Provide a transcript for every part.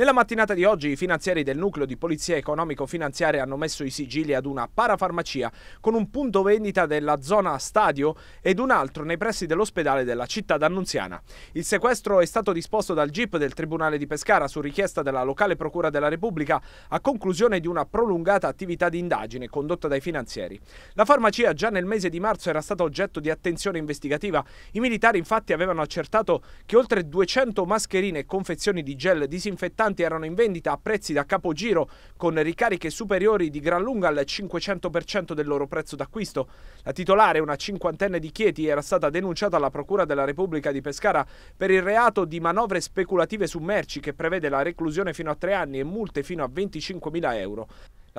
Nella mattinata di oggi i finanzieri del nucleo di polizia economico-finanziaria hanno messo i sigilli ad una parafarmacia con un punto vendita della zona stadio ed un altro nei pressi dell'ospedale della città d'Annunziana. Il sequestro è stato disposto dal GIP del Tribunale di Pescara su richiesta della locale Procura della Repubblica a conclusione di una prolungata attività di indagine condotta dai finanzieri. La farmacia già nel mese di marzo era stata oggetto di attenzione investigativa. I militari infatti avevano accertato che oltre 200 mascherine e confezioni di gel disinfettanti carburanti erano in vendita a prezzi da capogiro, con ricariche superiori di gran lunga al 500% del loro prezzo d'acquisto. La titolare, una cinquantenne di Chieti, era stata denunciata alla Procura della Repubblica di Pescara per il reato di manovre speculative su merci che prevede la reclusione fino a tre anni e multe fino a 25.000 euro.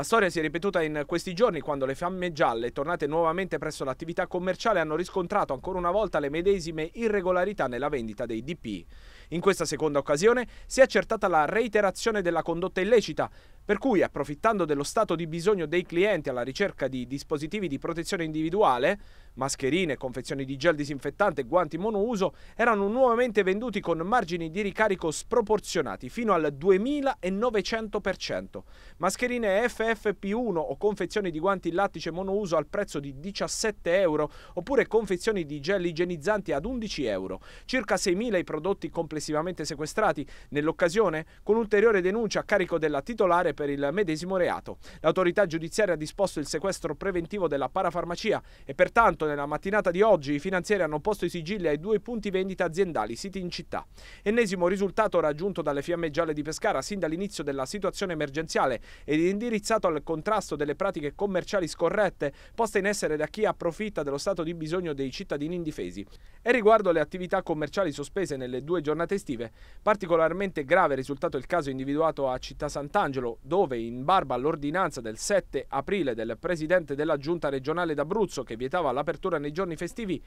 La storia si è ripetuta in questi giorni quando le fiamme gialle, tornate nuovamente presso l'attività commerciale, hanno riscontrato ancora una volta le medesime irregolarità nella vendita dei DP. In questa seconda occasione si è accertata la reiterazione della condotta illecita, per cui, approfittando dello stato di bisogno dei clienti alla ricerca di dispositivi di protezione individuale, mascherine, confezioni di gel disinfettante e guanti monouso erano nuovamente venduti con margini di ricarico sproporzionati fino al 2900%. Mascherine FFP1 o confezioni di guanti lattice monouso al prezzo di 17 euro oppure confezioni di gel igienizzanti ad 11 euro. Circa 6.000 i prodotti complessivamente sequestrati nell'occasione, con ulteriore denuncia a carico della titolare per il medesimo reato. L'autorità giudiziaria ha disposto il sequestro preventivo della parafarmacia e pertanto nella mattinata di oggi i finanzieri hanno posto i sigilli ai due punti vendita aziendali siti in città. Ennesimo risultato raggiunto dalle fiamme gialle di Pescara sin dall'inizio della situazione emergenziale ed indirizzato al contrasto delle pratiche commerciali scorrette poste in essere da chi approfitta dello stato di bisogno dei cittadini indifesi. E riguardo le attività commerciali sospese nelle due giornate estive, particolarmente grave è risultato il caso individuato a Città Sant'Angelo dove in barba all'ordinanza del 7 aprile del presidente della giunta regionale d'Abruzzo che vietava l'apertura nei giorni festivi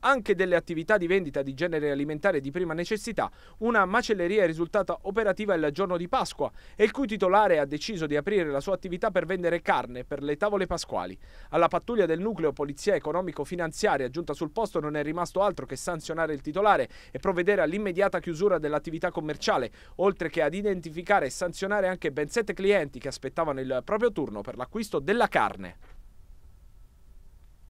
anche delle attività di vendita di genere alimentare di prima necessità, una macelleria è risultata operativa il giorno di Pasqua e il cui titolare ha deciso di aprire la sua attività per vendere carne per le tavole pasquali. Alla pattuglia del nucleo Polizia Economico-Finanziaria giunta sul posto non è rimasto altro che sanzionare il titolare e provvedere all'immediata chiusura dell'attività commerciale, oltre che ad identificare e sanzionare anche ben sette clienti che aspettavano il proprio turno per l'acquisto della carne.